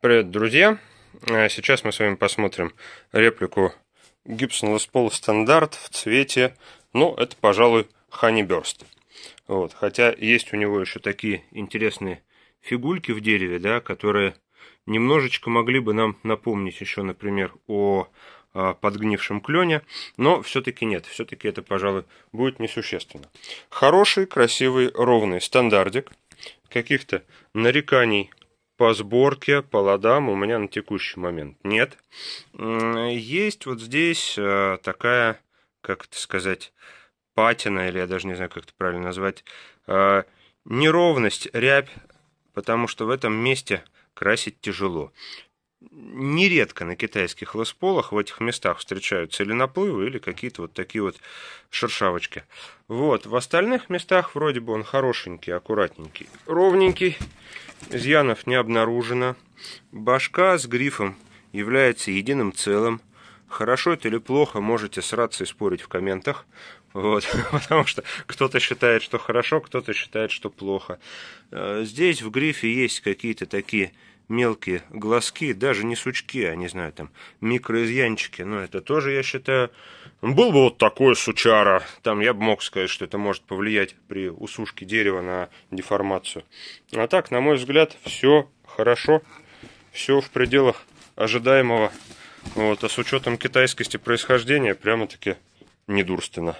Привет, друзья! А сейчас мы с вами посмотрим реплику Gibson Les Paul стандарт в цвете, ну, это, пожалуй, Honeyburst. Вот, хотя есть у него еще такие интересные фигульки в дереве, да, которые немножечко могли бы нам напомнить еще, например, о а, подгнившем клене, но все-таки нет, все-таки это, пожалуй, будет несущественно. Хороший, красивый, ровный стандартик, каких-то нареканий по сборке, по ладам у меня на текущий момент нет. Есть вот здесь э, такая, как это сказать, патина, или я даже не знаю, как это правильно назвать, э, неровность, рябь, потому что в этом месте красить тяжело. Нередко на китайских лосполах в этих местах встречаются или наплывы, или какие-то вот такие вот шершавочки. Вот, в остальных местах вроде бы он хорошенький, аккуратненький, ровненький изъянов не обнаружено. Башка с грифом является единым целым. Хорошо это или плохо, можете сраться и спорить в комментах. Вот, потому что кто-то считает, что хорошо, кто-то считает, что плохо. Э, здесь в грифе есть какие-то такие мелкие глазки, даже не сучки, а не знаю, там, микроизъянчики, но ну, это тоже, я считаю, был бы вот такой сучара, там я бы мог сказать, что это может повлиять при усушке дерева на деформацию. А так, на мой взгляд, все хорошо, все в пределах ожидаемого, вот, а с учетом китайскости происхождения, прямо-таки недурственно.